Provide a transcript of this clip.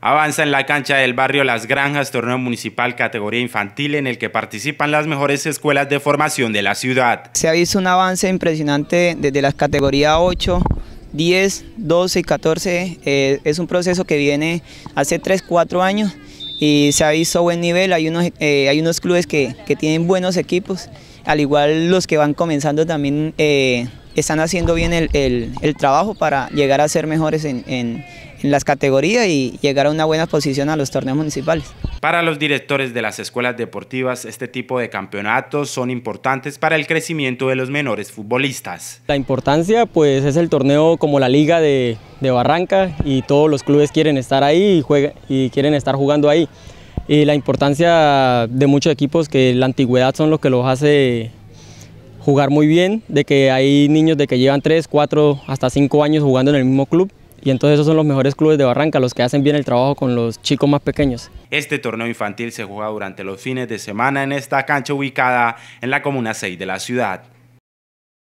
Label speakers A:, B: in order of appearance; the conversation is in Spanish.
A: Avanza en la cancha del barrio Las Granjas, torneo municipal categoría infantil en el que participan las mejores escuelas de formación de la ciudad.
B: Se ha visto un avance impresionante desde las categorías 8, 10, 12 y 14. Eh, es un proceso que viene hace 3, 4 años y se ha visto buen nivel. Hay unos, eh, hay unos clubes que, tienen buenos equipos, al igual los que van comenzando también eh, están haciendo bien el, trabajo para llegar a ser mejores en, las categorías y llegar a una buena posición a los torneos municipales.
A: Para los directores de las escuelas deportivas, este tipo de campeonatos son importantes para el crecimiento de los menores futbolistas. La
B: importancia
C: pues es el torneo como la liga de, Barranca y todos los clubes quieren estar ahí y, y quieren estar jugando ahí. Y la importancia de muchos equipos que la antigüedad son los que los hace jugar muy bien, de que hay niños de que llevan 3, 4, hasta 5 años jugando en el mismo club y entonces esos son los mejores clubes de Barranca, los que hacen bien el trabajo con los chicos más pequeños.
A: Este torneo infantil se juega durante los fines de semana en esta cancha ubicada en la Comuna 6 de la ciudad.